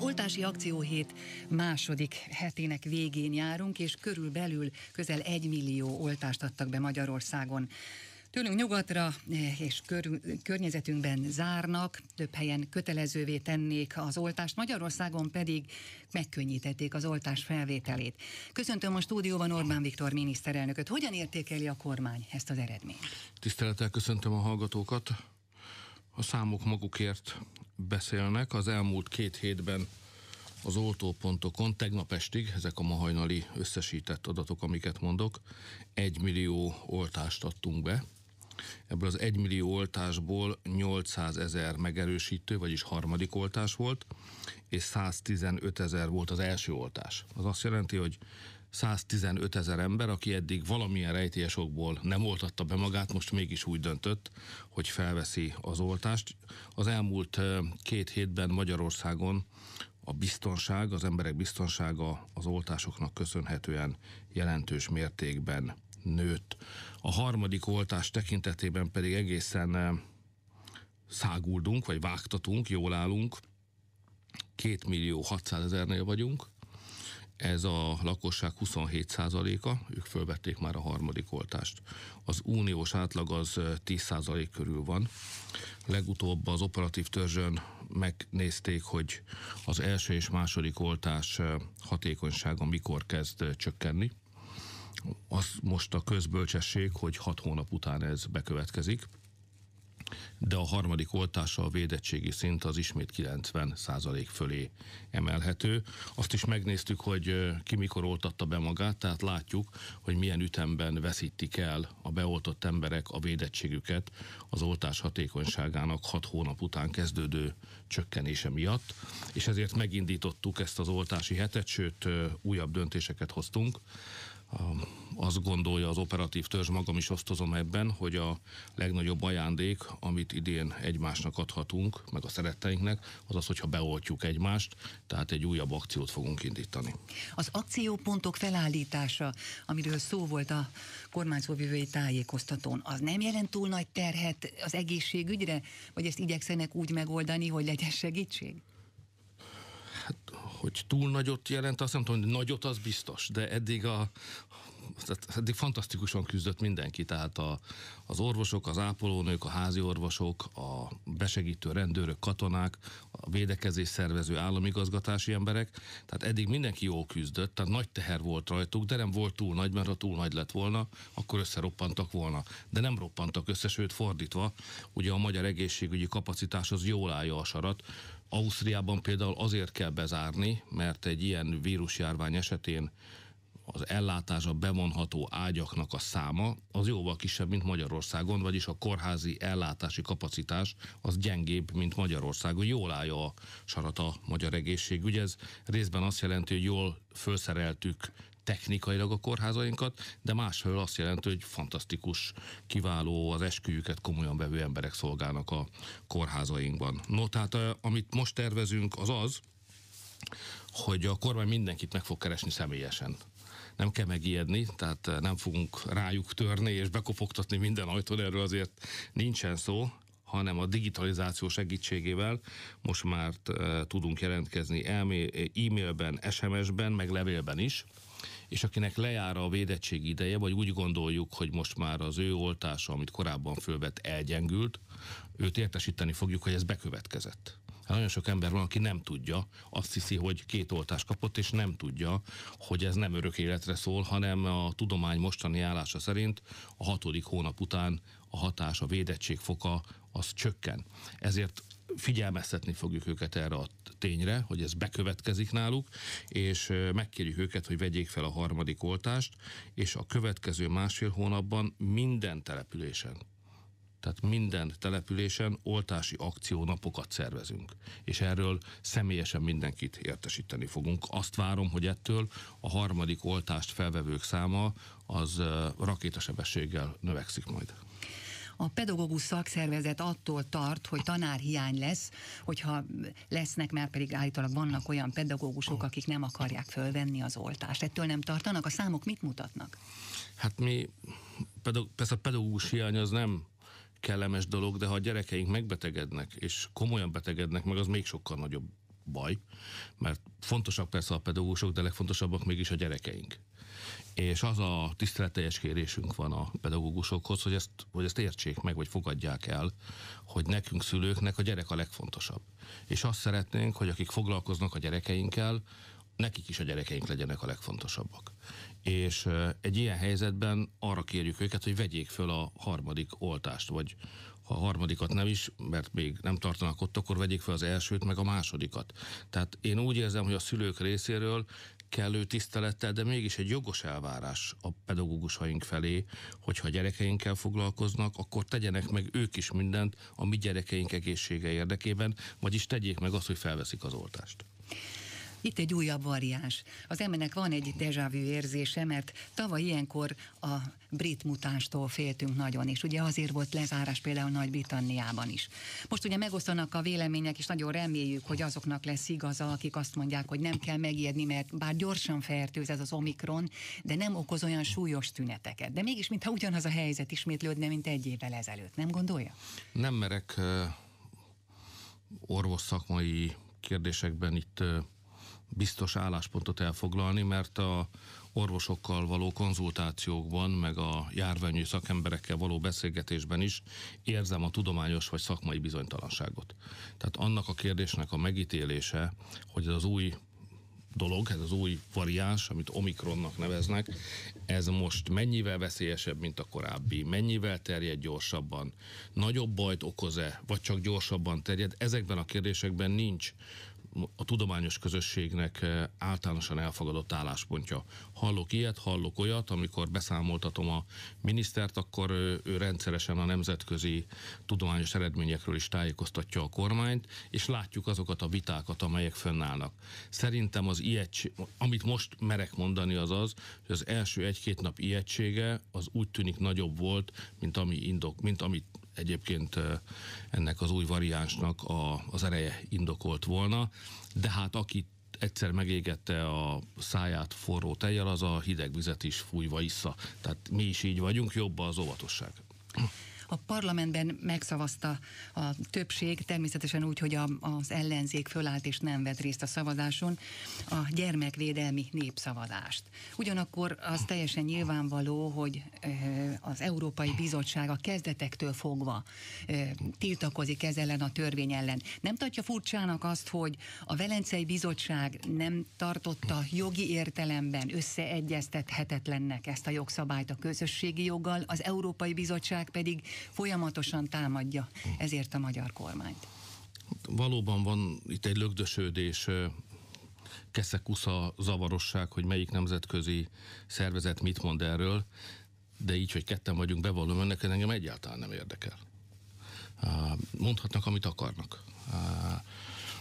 Oltási akcióhét második hetének végén járunk, és körülbelül közel egy millió oltást adtak be Magyarországon. Tőlünk nyugatra eh, és körül, környezetünkben zárnak, több helyen kötelezővé tennék az oltást, Magyarországon pedig megkönnyítették az oltás felvételét. Köszöntöm a stúdióban Orbán Viktor miniszterelnököt. Hogyan értékeli a kormány ezt az eredményt? Tisztelettel köszöntöm a hallgatókat. A számok magukért beszélnek. Az elmúlt két hétben az oltópontokon tegnap estig, ezek a ma hajnali összesített adatok, amiket mondok, egy millió oltást adtunk be. Ebből az egy millió oltásból 800 ezer megerősítő, vagyis harmadik oltás volt, és 115 ezer volt az első oltás. Az azt jelenti, hogy 115 ezer ember, aki eddig valamilyen rejtélyes okból nem oltatta be magát, most mégis úgy döntött, hogy felveszi az oltást. Az elmúlt két hétben Magyarországon a biztonság, az emberek biztonsága az oltásoknak köszönhetően jelentős mértékben nőtt. A harmadik oltás tekintetében pedig egészen száguldunk, vagy vágtatunk, jól állunk, 2 millió 600 ezernél vagyunk, ez a lakosság 27%-a, ők fölvették már a harmadik oltást. Az uniós átlag az 10% körül van. Legutóbb az operatív törzsön megnézték, hogy az első és második oltás hatékonysága mikor kezd csökkenni. Az most a közbölcsesség, hogy 6 hónap után ez bekövetkezik de a harmadik oltása a védettségi szint az ismét 90 százalék fölé emelhető. Azt is megnéztük, hogy ki mikor oltatta be magát, tehát látjuk, hogy milyen ütemben veszítik el a beoltott emberek a védettségüket az oltás hatékonyságának 6 hónap után kezdődő csökkenése miatt, és ezért megindítottuk ezt az oltási hetet, sőt újabb döntéseket hoztunk azt gondolja az operatív törzs, magam is osztozom ebben, hogy a legnagyobb ajándék, amit idén egymásnak adhatunk, meg a szeretteinknek, az az, hogyha beoltjuk egymást, tehát egy újabb akciót fogunk indítani. Az akciópontok felállítása, amiről szó volt a kormányzóvivői tájékoztatón, az nem jelent túl nagy terhet az egészségügyre, vagy ezt igyekszenek úgy megoldani, hogy legyen segítség? Hát, hogy túl nagyot jelent, azt nem tudom, hogy nagyot az biztos, de eddig a tehát eddig fantasztikusan küzdött mindenki, tehát a, az orvosok, az ápolónők, a házi orvosok, a besegítő rendőrök, katonák, a védekezés szervező államigazgatási emberek, tehát eddig mindenki jól küzdött, tehát nagy teher volt rajtuk, de nem volt túl nagy, mert ha túl nagy lett volna, akkor összeroppantak volna. De nem roppantak össze, sőt fordítva, ugye a magyar egészségügyi kapacitás az jól állja a sarat, Ausztriában például azért kell bezárni, mert egy ilyen vírusjárvány esetén az ellátásra bevonható ágyaknak a száma az jóval kisebb, mint Magyarországon, vagyis a kórházi ellátási kapacitás az gyengébb, mint Magyarországon. Jól állja a sarat a magyar egészségügy. Ez részben azt jelenti, hogy jól felszereltük technikailag a kórházainkat, de másfelől azt jelenti, hogy fantasztikus, kiváló, az esküjüket komolyan vevő emberek szolgálnak a kórházainkban. No, tehát amit most tervezünk, az az, hogy a kormány mindenkit meg fog keresni személyesen nem kell megijedni, tehát eh, nem fogunk rájuk törni és bekopogtatni minden ajtón, erről azért nincsen szó, hanem a digitalizáció segítségével most már eh, tudunk jelentkezni e-mailben, SMS-ben, meg levélben is és akinek lejár a védettség ideje, vagy úgy gondoljuk, hogy most már az ő oltása, amit korábban fölvett, elgyengült, őt értesíteni fogjuk, hogy ez bekövetkezett. Hát nagyon sok ember van, aki nem tudja, azt hiszi, hogy két oltást kapott, és nem tudja, hogy ez nem örök életre szól, hanem a tudomány mostani állása szerint a hatodik hónap után a hatás, a védettség foka az csökken. Ezért figyelmeztetni fogjuk őket erre a tényre, hogy ez bekövetkezik náluk, és megkérjük őket, hogy vegyék fel a harmadik oltást, és a következő másfél hónapban minden településen tehát minden településen oltási akciónapokat szervezünk, és erről személyesen mindenkit értesíteni fogunk. Azt várom, hogy ettől a harmadik oltást felvevők száma az rakétasebességgel növekszik majd. A pedagógus szakszervezet attól tart, hogy tanárhiány lesz, hogyha lesznek, mert pedig állítólag vannak olyan pedagógusok, akik nem akarják fölvenni az oltást. Ettől nem tartanak? A számok mit mutatnak? Hát mi, pedag- persze a pedagógus hiány az nem kellemes dolog, de ha a gyerekeink megbetegednek, és komolyan betegednek meg, az még sokkal nagyobb baj, mert fontosak persze a pedagógusok, de legfontosabbak mégis a gyerekeink. És az a tiszteleteljes kérésünk van a pedagógusokhoz, hogy ezt, hogy ezt értsék meg, vagy fogadják el, hogy nekünk szülőknek a gyerek a legfontosabb. És azt szeretnénk, hogy akik foglalkoznak a gyerekeinkkel, nekik is a gyerekeink legyenek a legfontosabbak. És egy ilyen helyzetben arra kérjük őket, hogy vegyék föl a harmadik oltást, vagy ha a harmadikat nem is, mert még nem tartanak ott, akkor vegyék fel az elsőt, meg a másodikat. Tehát én úgy érzem, hogy a szülők részéről kellő tisztelettel, de mégis egy jogos elvárás a pedagógusaink felé, hogyha a gyerekeinkkel foglalkoznak, akkor tegyenek meg ők is mindent a mi gyerekeink egészsége érdekében, vagyis tegyék meg azt, hogy felveszik az oltást. Itt egy újabb variáns. Az embernek van egy déjà vu érzése, mert tavaly ilyenkor a brit mutástól féltünk nagyon, és ugye azért volt lezárás például Nagy-Britanniában is. Most ugye megosztanak a vélemények, és nagyon reméljük, hogy azoknak lesz igaza, akik azt mondják, hogy nem kell megijedni, mert bár gyorsan fertőz ez az omikron, de nem okoz olyan súlyos tüneteket. De mégis, mintha ugyanaz a helyzet ismétlődne, mint egy évvel ezelőtt, nem gondolja? Nem merek orvosszakmai kérdésekben itt biztos álláspontot elfoglalni, mert a orvosokkal való konzultációkban, meg a járványi szakemberekkel való beszélgetésben is érzem a tudományos vagy szakmai bizonytalanságot. Tehát annak a kérdésnek a megítélése, hogy ez az új dolog, ez az új variáns, amit Omikronnak neveznek, ez most mennyivel veszélyesebb, mint a korábbi, mennyivel terjed gyorsabban, nagyobb bajt okoz-e, vagy csak gyorsabban terjed, ezekben a kérdésekben nincs a tudományos közösségnek eh, általánosan elfogadott álláspontja. Hallok ilyet, hallok olyat, amikor beszámoltatom a minisztert, akkor ő, eh, ő rendszeresen a nemzetközi tudományos eredményekről is tájékoztatja a kormányt, és látjuk azokat a vitákat, amelyek fönnállnak. Szerintem az ilyet, amit most merek mondani az az, hogy az első egy-két nap ijegysége az úgy tűnik nagyobb volt, mint ami indok, mint amit egyébként ennek az új variánsnak a, az ereje indokolt volna, de hát akit egyszer megégette a száját forró tejjel, az a hideg vizet is fújva vissza. Tehát mi is így vagyunk, jobb az óvatosság. A parlamentben megszavazta a többség, természetesen úgy, hogy a, az ellenzék fölállt és nem vett részt a szavazáson, a gyermekvédelmi népszavazást. Ugyanakkor az teljesen nyilvánvaló, hogy az Európai Bizottság a kezdetektől fogva tiltakozik ez ellen a törvény ellen. Nem tartja furcsának azt, hogy a Velencei Bizottság nem tartotta jogi értelemben összeegyeztethetetlennek ezt a jogszabályt a közösségi joggal, az Európai Bizottság pedig folyamatosan támadja ezért a magyar kormányt. Valóban van itt egy lögdösödés keszekusza zavarosság, hogy melyik nemzetközi szervezet mit mond erről, de így, hogy ketten vagyunk, bevallom önnek, engem egyáltalán nem érdekel. Mondhatnak, amit akarnak.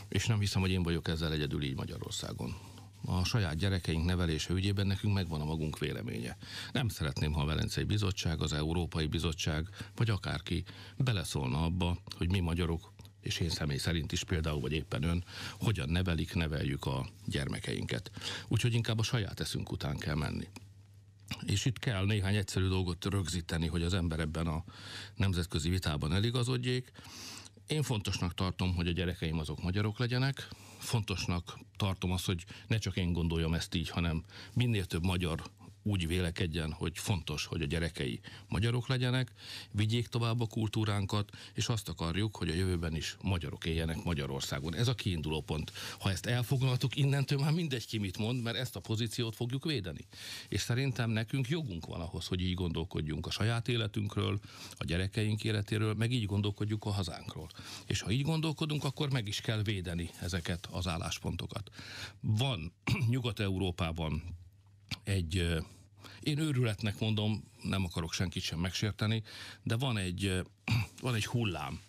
És nem hiszem, hogy én vagyok ezzel egyedül így Magyarországon a saját gyerekeink nevelése ügyében nekünk megvan a magunk véleménye. Nem szeretném, ha a Velencei Bizottság, az Európai Bizottság, vagy akárki beleszólna abba, hogy mi magyarok és én személy szerint is például, vagy éppen ön, hogyan nevelik, neveljük a gyermekeinket. Úgyhogy inkább a saját eszünk után kell menni. És itt kell néhány egyszerű dolgot rögzíteni, hogy az ember ebben a nemzetközi vitában eligazodjék. Én fontosnak tartom, hogy a gyerekeim azok magyarok legyenek, fontosnak tartom azt, hogy ne csak én gondoljam ezt így, hanem minél több magyar úgy vélekedjen, hogy fontos, hogy a gyerekei magyarok legyenek, vigyék tovább a kultúránkat, és azt akarjuk, hogy a jövőben is magyarok éljenek Magyarországon. Ez a kiinduló pont. Ha ezt elfoglaltuk, innentől már mindegy ki mit mond, mert ezt a pozíciót fogjuk védeni. És szerintem nekünk jogunk van ahhoz, hogy így gondolkodjunk a saját életünkről, a gyerekeink életéről, meg így gondolkodjuk a hazánkról. És ha így gondolkodunk, akkor meg is kell védeni ezeket az álláspontokat. Van Nyugat-Európában egy én őrületnek mondom, nem akarok senkit sem megsérteni, de van egy, van egy hullám,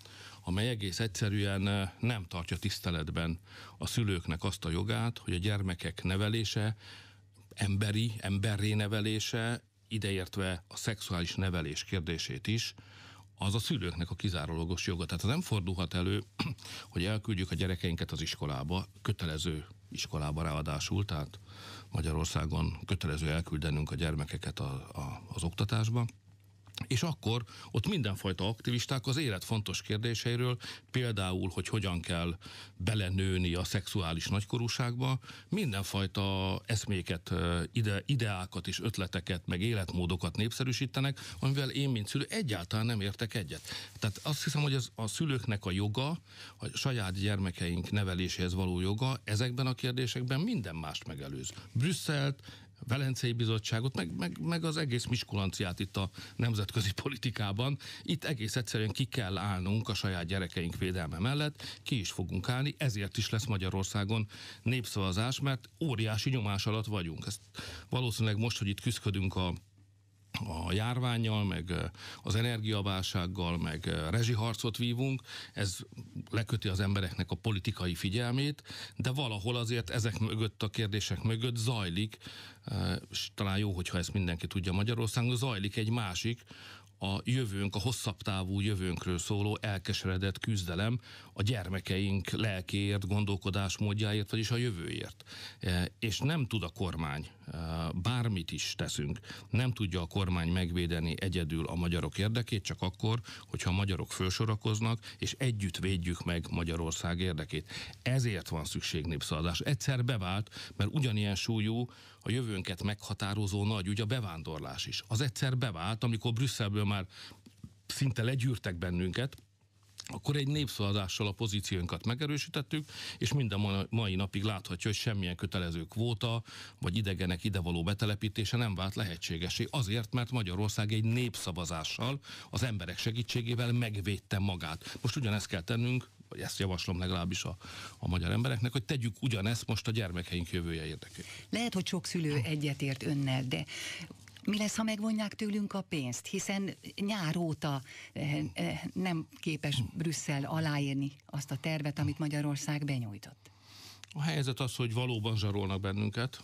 amely egész egyszerűen nem tartja tiszteletben a szülőknek azt a jogát, hogy a gyermekek nevelése, emberi, emberré nevelése, ideértve a szexuális nevelés kérdését is, az a szülőknek a kizárólagos joga. Tehát nem fordulhat elő, hogy elküldjük a gyerekeinket az iskolába kötelező iskolába ráadásul, tehát Magyarországon kötelező elküldenünk a gyermekeket a, a, az oktatásba, és akkor ott mindenfajta aktivisták az élet fontos kérdéseiről, például, hogy hogyan kell belenőni a szexuális nagykorúságba, mindenfajta eszméket, ide, ideákat és ötleteket, meg életmódokat népszerűsítenek, amivel én, mint szülő, egyáltalán nem értek egyet. Tehát azt hiszem, hogy ez a szülőknek a joga, a saját gyermekeink neveléséhez való joga, ezekben a kérdésekben minden mást megelőz. Brüsszelt, Velencei Bizottságot, meg, meg, meg az egész miskulanciát itt a nemzetközi politikában. Itt egész egyszerűen ki kell állnunk a saját gyerekeink védelme mellett, ki is fogunk állni, ezért is lesz Magyarországon népszavazás, mert óriási nyomás alatt vagyunk. Ezt valószínűleg most, hogy itt küzdködünk a a járványjal, meg az energiaválsággal, meg rezsiharcot vívunk, ez leköti az embereknek a politikai figyelmét, de valahol azért ezek mögött, a kérdések mögött zajlik, és talán jó, hogyha ezt mindenki tudja Magyarországon, zajlik egy másik, a jövőnk, a hosszabb távú jövőnkről szóló elkeseredett küzdelem a gyermekeink lelkéért, gondolkodásmódjáért, vagyis a jövőért. E, és nem tud a kormány, e, bármit is teszünk, nem tudja a kormány megvédeni egyedül a magyarok érdekét, csak akkor, hogyha a magyarok felsorakoznak, és együtt védjük meg Magyarország érdekét. Ezért van szükség népszavazás. Egyszer bevált, mert ugyanilyen súlyú a jövőnket meghatározó nagy ügy a bevándorlás is. Az egyszer bevált, amikor Brüsszelből már szinte legyűrtek bennünket, akkor egy népszavazással a pozíciónkat megerősítettük, és minden mai napig láthatja, hogy semmilyen kötelező kvóta, vagy idegenek idevaló betelepítése nem vált lehetségesé. Azért, mert Magyarország egy népszavazással, az emberek segítségével megvédte magát. Most ugyanezt kell tennünk vagy ezt javaslom legalábbis a, a magyar embereknek, hogy tegyük ugyanezt most a gyermekeink jövője érdekében. Lehet, hogy sok szülő hát. egyetért önnel, de mi lesz, ha megvonják tőlünk a pénzt? Hiszen nyár óta eh, eh, nem képes Brüsszel aláírni azt a tervet, amit Magyarország benyújtott. A helyzet az, hogy valóban zsarolnak bennünket,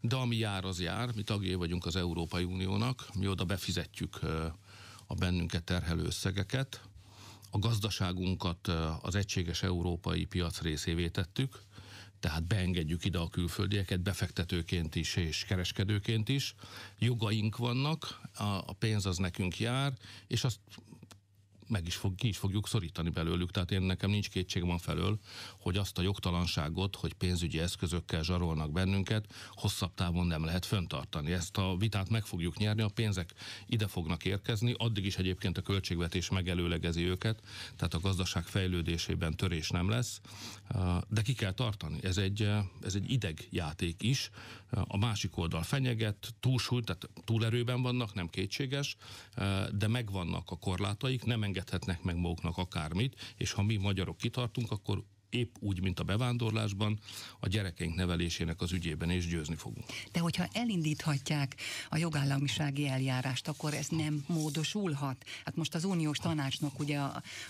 de ami jár, az jár. Mi tagjai vagyunk az Európai Uniónak, mi oda befizetjük eh, a bennünket terhelő összegeket a gazdaságunkat az egységes európai piac részévé tettük, tehát beengedjük ide a külföldieket befektetőként is és kereskedőként is. Jogaink vannak, a pénz az nekünk jár, és azt meg is fog, ki is fogjuk szorítani belőlük. Tehát én nekem nincs kétségem van felől, hogy azt a jogtalanságot, hogy pénzügyi eszközökkel zsarolnak bennünket, hosszabb távon nem lehet föntartani. Ezt a vitát meg fogjuk nyerni, a pénzek ide fognak érkezni, addig is egyébként a költségvetés megelőlegezi őket, tehát a gazdaság fejlődésében törés nem lesz, de ki kell tartani. Ez egy, ez egy ideg játék is. A másik oldal fenyeget, túlsúly, tehát túlerőben vannak, nem kétséges, de megvannak a korlátaik, nem enged engedhetnek meg maguknak akármit, és ha mi magyarok kitartunk, akkor épp úgy, mint a bevándorlásban, a gyerekeink nevelésének az ügyében is győzni fogunk. De hogyha elindíthatják a jogállamisági eljárást, akkor ez nem módosulhat. Hát most az uniós tanácsnok ugye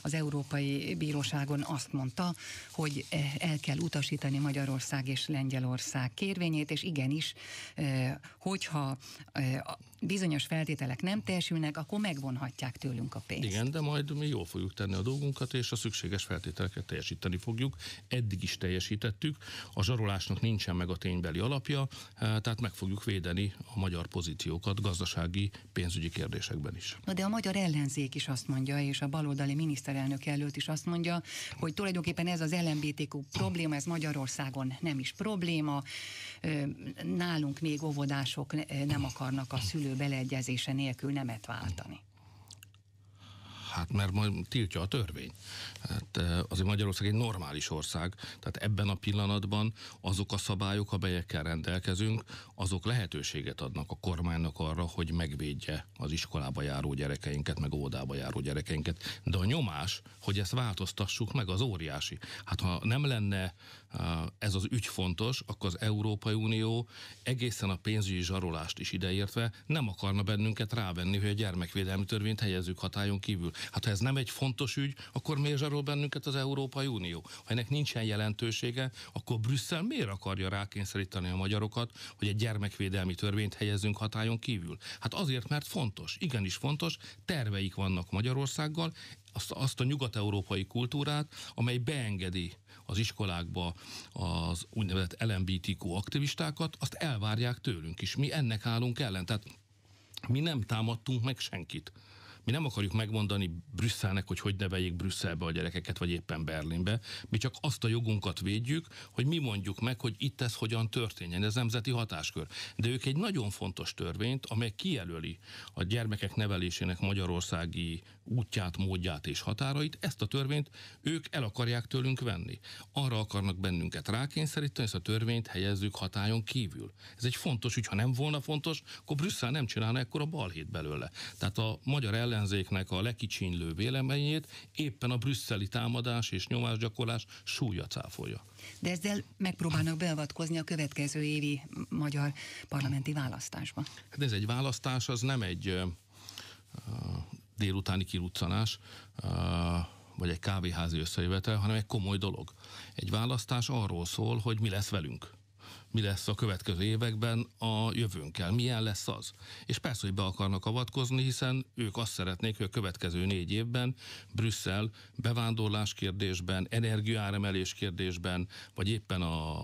az Európai Bíróságon azt mondta, hogy el kell utasítani Magyarország és Lengyelország kérvényét, és igenis, eh, hogyha eh, bizonyos feltételek nem teljesülnek, akkor megvonhatják tőlünk a pénzt. Igen, de majd mi jól fogjuk tenni a dolgunkat, és a szükséges feltételeket teljesíteni fogjuk zsaroltuk, eddig is teljesítettük, a zsarolásnak nincsen meg a ténybeli alapja, e, tehát meg fogjuk védeni a magyar pozíciókat gazdasági, pénzügyi kérdésekben is. Na de a magyar ellenzék is azt mondja, és a baloldali miniszterelnök előtt is azt mondja, hogy tulajdonképpen ez az LMBTQ probléma, ez Magyarországon nem is probléma, nálunk még óvodások nem akarnak a szülő beleegyezése nélkül nemet váltani. Hát mert majd tiltja a törvény. Hát eh, azért Magyarország egy normális ország, tehát ebben a pillanatban azok a szabályok, amelyekkel rendelkezünk, azok lehetőséget adnak a kormánynak arra, hogy megvédje az iskolába járó gyerekeinket, meg óvodába járó gyerekeinket. De a nyomás, hogy ezt változtassuk meg, az óriási. Hát ha nem lenne ez az ügy fontos, akkor az Európai Unió egészen a pénzügyi zsarolást is ideértve nem akarna bennünket rávenni, hogy a gyermekvédelmi törvényt helyezzük hatályon kívül. Hát ha ez nem egy fontos ügy, akkor miért zsarol bennünket az Európai Unió? Ha ennek nincsen jelentősége, akkor Brüsszel miért akarja rákényszeríteni a magyarokat, hogy egy gyermekvédelmi törvényt helyezzünk hatályon kívül? Hát azért, mert fontos, igenis fontos, terveik vannak Magyarországgal, azt, azt a nyugat-európai kultúrát, amely beengedi az iskolákba az úgynevezett LMBTQ aktivistákat, azt elvárják tőlünk is. Mi ennek állunk ellen. Tehát mi nem támadtunk meg senkit. Mi nem akarjuk megmondani Brüsszelnek, hogy hogy neveljék Brüsszelbe a gyerekeket, vagy éppen Berlinbe. Mi csak azt a jogunkat védjük, hogy mi mondjuk meg, hogy itt ez hogyan történjen. Ez nemzeti hatáskör. De ők egy nagyon fontos törvényt, amely kijelöli a gyermekek nevelésének magyarországi útját, módját és határait, ezt a törvényt ők el akarják tőlünk venni. Arra akarnak bennünket rákényszeríteni, ezt a törvényt helyezzük hatályon kívül. Ez egy fontos hogyha nem volna fontos, akkor Brüsszel nem csinálna a balhét belőle. Tehát a magyar ellen ellenzéknek a lekicsinlő véleményét éppen a brüsszeli támadás és nyomásgyakorlás súlya cáfolja. De ezzel megpróbálnak beavatkozni a következő évi magyar parlamenti választásba. Hát ez egy választás, az nem egy uh, délutáni kiruccanás, uh, vagy egy kávéházi összejövetel, hanem egy komoly dolog. Egy választás arról szól, hogy mi lesz velünk mi lesz a következő években a jövőnkkel, milyen lesz az. És persze, hogy be akarnak avatkozni, hiszen ők azt szeretnék, hogy a következő négy évben Brüsszel bevándorlás kérdésben, energiáremelés kérdésben, vagy éppen a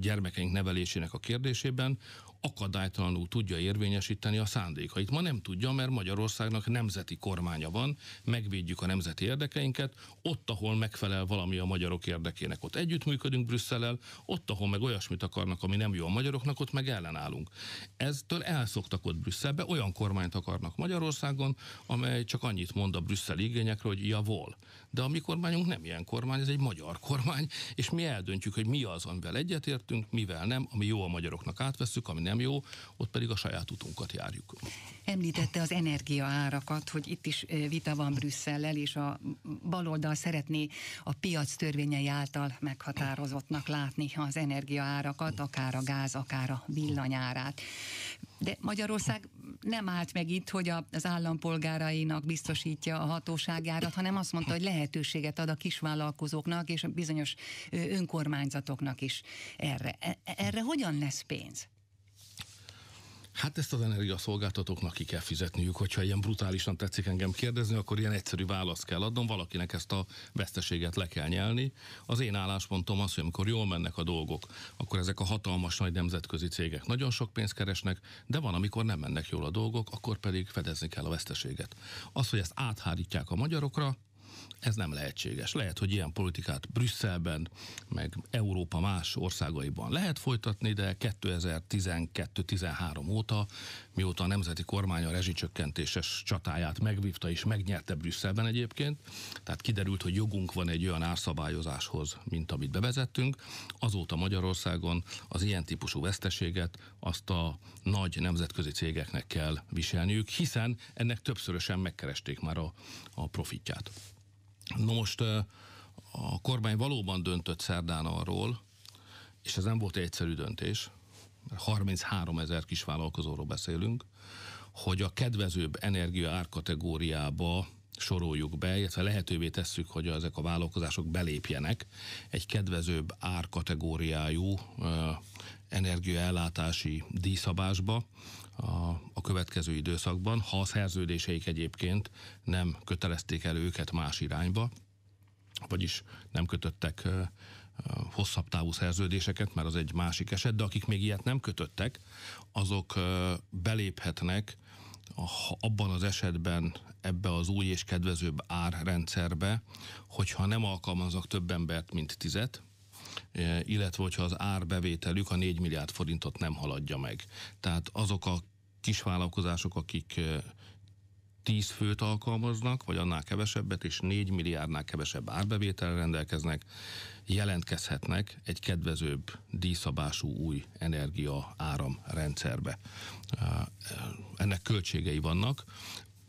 gyermekeink nevelésének a kérdésében akadálytalanul tudja érvényesíteni a szándékait. Ma nem tudja, mert Magyarországnak nemzeti kormánya van, megvédjük a nemzeti érdekeinket, ott, ahol megfelel valami a magyarok érdekének, ott együttműködünk Brüsszellel, ott, ahol meg olyasmit akarnak, ami nem jó a magyaroknak, ott meg ellenállunk. Eztől elszoktak ott Brüsszelbe, olyan kormányt akarnak Magyarországon, amely csak annyit mond a brüsszeli igényekről, hogy javol. De a mi kormányunk nem ilyen kormány, ez egy magyar kormány, és mi eldöntjük, hogy mi az, amivel egyetértünk, mivel nem, ami jó a magyaroknak átveszük, ami nem jó, ott pedig a saját utunkat járjuk. Említette az energiaárakat, hogy itt is vita van Brüsszellel, és a baloldal szeretné a piac törvényei által meghatározottnak látni az energiaárakat, akár a gáz, akár a villanyárát. De Magyarország nem állt meg itt, hogy az állampolgárainak biztosítja a hatóságjárat, hanem azt mondta, hogy lehet lehetőséget ad a kisvállalkozóknak és a bizonyos önkormányzatoknak is erre. E, e, erre hogyan lesz pénz? Hát ezt az energiaszolgáltatóknak ki kell fizetniük, hogyha ilyen brutálisan tetszik engem kérdezni, akkor ilyen egyszerű választ kell adnom, valakinek ezt a veszteséget le kell nyelni. Az én álláspontom az, hogy amikor jól mennek a dolgok, akkor ezek a hatalmas nagy nemzetközi cégek nagyon sok pénzt keresnek, de van, amikor nem mennek jól a dolgok, akkor pedig fedezni kell a veszteséget. Az, hogy ezt áthárítják a magyarokra, ez nem lehetséges. Lehet, hogy ilyen politikát Brüsszelben, meg Európa más országaiban lehet folytatni, de 2012-13 óta, mióta a nemzeti kormány a rezsicsökkentéses csatáját megvívta és megnyerte Brüsszelben egyébként, tehát kiderült, hogy jogunk van egy olyan árszabályozáshoz, mint amit bevezettünk, azóta Magyarországon az ilyen típusú veszteséget azt a nagy nemzetközi cégeknek kell viselniük, hiszen ennek többszörösen megkeresték már a, a profitját. Na most a kormány valóban döntött szerdán arról, és ez nem volt egy egyszerű döntés, 33 ezer kisvállalkozóról beszélünk, hogy a kedvezőbb energia árkategóriába soroljuk be, illetve lehetővé tesszük, hogy ezek a vállalkozások belépjenek egy kedvezőbb árkategóriájú energiaellátási díszabásba a, a következő időszakban, ha a szerződéseik egyébként nem kötelezték el őket más irányba, vagyis nem kötöttek hosszabb távú szerződéseket, mert az egy másik eset, de akik még ilyet nem kötöttek, azok beléphetnek abban az esetben ebbe az új és kedvezőbb árrendszerbe, hogyha nem alkalmaznak több embert, mint tizet, E, illetve hogyha az árbevételük a 4 milliárd forintot nem haladja meg. Tehát azok a kisvállalkozások, akik 10 e, főt alkalmaznak, vagy annál kevesebbet, és 4 milliárdnál kevesebb árbevétel rendelkeznek, jelentkezhetnek egy kedvezőbb díszabású új energia áram rendszerbe. E, ennek költségei vannak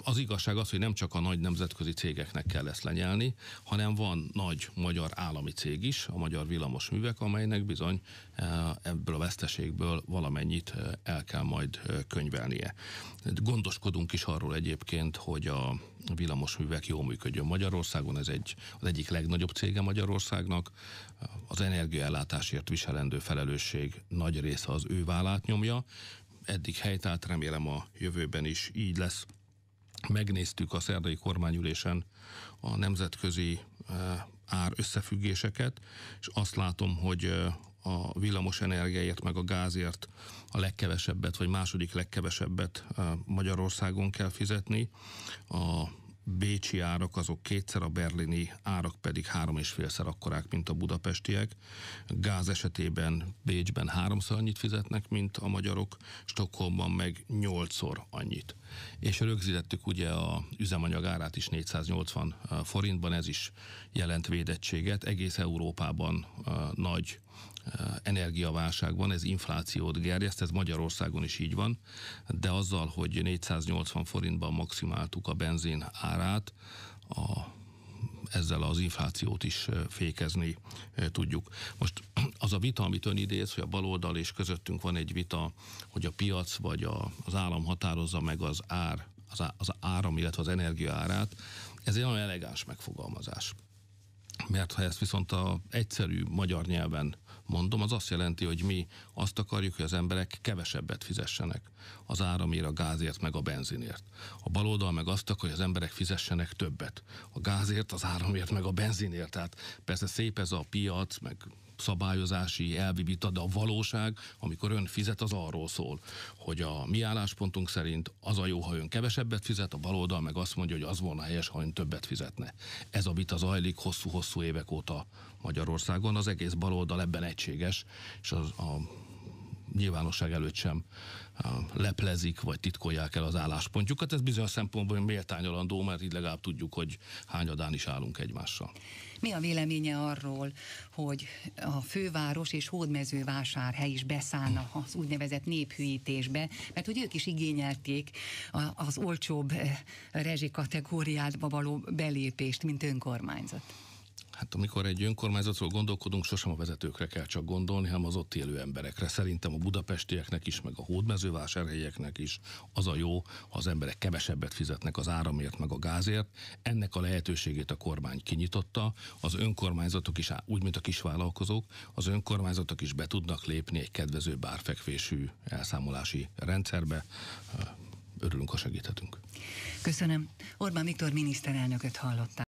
az igazság az, hogy nem csak a nagy nemzetközi cégeknek kell ezt lenyelni, hanem van nagy magyar állami cég is, a Magyar művek, amelynek bizony eh, ebből a veszteségből valamennyit eh, el kell majd eh, könyvelnie. Gondoskodunk is arról egyébként, hogy a művek jól működjön Magyarországon, ez egy, az egyik legnagyobb cége Magyarországnak, az energiaellátásért viselendő felelősség nagy része az ő vállát nyomja, eddig helytált, remélem a jövőben is így lesz megnéztük a szerdai kormányülésen a nemzetközi eh, ár összefüggéseket, és azt látom, hogy eh, a villamos energiáért, meg a gázért a legkevesebbet, vagy második legkevesebbet eh, Magyarországon kell fizetni. A bécsi árak azok kétszer, a berlini árak pedig három és félszer akkorák, mint a budapestiek. Gáz esetében Bécsben háromszor annyit fizetnek, mint a magyarok, Stockholmban meg nyolcszor annyit. És rögzítettük ugye a üzemanyag árát is 480 eh, forintban, ez is jelent védettséget. Egész Európában eh, nagy Eh, energiaválság van, ez inflációt gerjeszt, ez Magyarországon is így van, de azzal, hogy 480 forintban maximáltuk a benzin árát, a, ezzel az inflációt is eh, fékezni eh, tudjuk. Most az a vita, amit ön idéz, hogy a baloldal és közöttünk van egy vita, hogy a piac vagy a, az állam határozza meg az ár, az, á, az áram, illetve az energia árát, ez egy nagyon elegáns megfogalmazás. Mert ha ezt viszont a egyszerű magyar nyelven mondom, az azt jelenti, hogy mi azt akarjuk, hogy az emberek kevesebbet fizessenek az áramért, a gázért, meg a benzinért. A baloldal meg azt akarja hogy az emberek fizessenek többet. A gázért, az áramért, meg a benzinért. Tehát persze szép ez a piac, meg szabályozási elvi vita, de a valóság, amikor ön fizet, az arról szól, hogy a mi álláspontunk szerint az a jó, ha ön kevesebbet fizet, a baloldal meg azt mondja, hogy az volna helyes, ha ön többet fizetne. Ez a vita zajlik hosszú-hosszú évek óta Magyarországon, az egész baloldal ebben egységes, és az, a nyilvánosság előtt sem leplezik, vagy titkolják el az álláspontjukat. Ez bizonyos szempontból méltányolandó, mert így legalább tudjuk, hogy hányadán is állunk egymással. Mi a véleménye arról, hogy a főváros és hódmezővásárhely is beszállna az úgynevezett néphűítésbe, mert hogy ők is igényelték az olcsóbb eh, rezsi való belépést, mint önkormányzat? Hát amikor egy önkormányzatról gondolkodunk, sosem a vezetőkre kell csak gondolni, hanem az ott élő emberekre. Szerintem a budapestieknek is, meg a hódmezővásárhelyieknek is az a jó, ha az emberek kevesebbet fizetnek az áramért, meg a gázért. Ennek a lehetőségét a kormány kinyitotta. Az önkormányzatok is, úgy mint a kisvállalkozók, az önkormányzatok is be tudnak lépni egy kedvező bárfekvésű elszámolási rendszerbe örülünk, ha segíthetünk. Köszönöm. Orbán Viktor miniszterelnököt hallották.